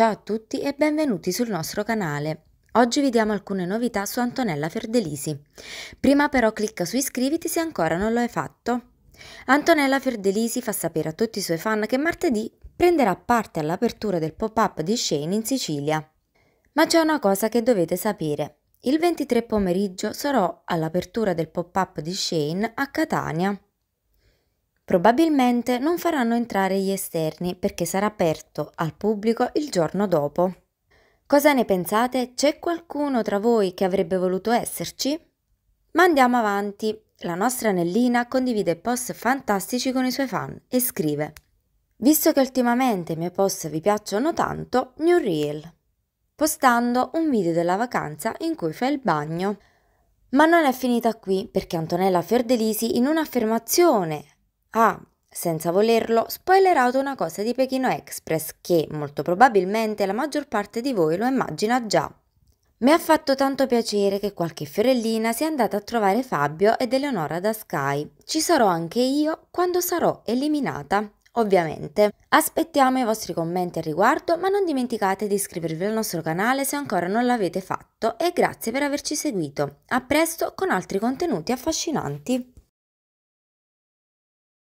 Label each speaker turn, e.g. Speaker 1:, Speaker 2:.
Speaker 1: Ciao a tutti e benvenuti sul nostro canale. Oggi vi diamo alcune novità su Antonella Ferdelisi. Prima però clicca su iscriviti se ancora non lo hai fatto. Antonella Ferdelisi fa sapere a tutti i suoi fan che martedì prenderà parte all'apertura del pop-up di Shane in Sicilia. Ma c'è una cosa che dovete sapere. Il 23 pomeriggio sarò all'apertura del pop-up di Shane a Catania. Probabilmente non faranno entrare gli esterni perché sarà aperto al pubblico il giorno dopo. Cosa ne pensate? C'è qualcuno tra voi che avrebbe voluto esserci? Ma andiamo avanti. La nostra Annellina condivide post fantastici con i suoi fan e scrive Visto che ultimamente i miei post vi piacciono tanto, New Reel postando un video della vacanza in cui fa il bagno. Ma non è finita qui perché Antonella Fiordelisi in un'affermazione ha, ah, senza volerlo, spoilerato una cosa di Pechino Express che molto probabilmente la maggior parte di voi lo immagina già. Mi ha fatto tanto piacere che qualche fiorellina sia andata a trovare Fabio ed Eleonora da Sky. Ci sarò anche io quando sarò eliminata, ovviamente. Aspettiamo i vostri commenti al riguardo, ma non dimenticate di iscrivervi al nostro canale se ancora non l'avete fatto e grazie per averci seguito. A presto con altri contenuti affascinanti.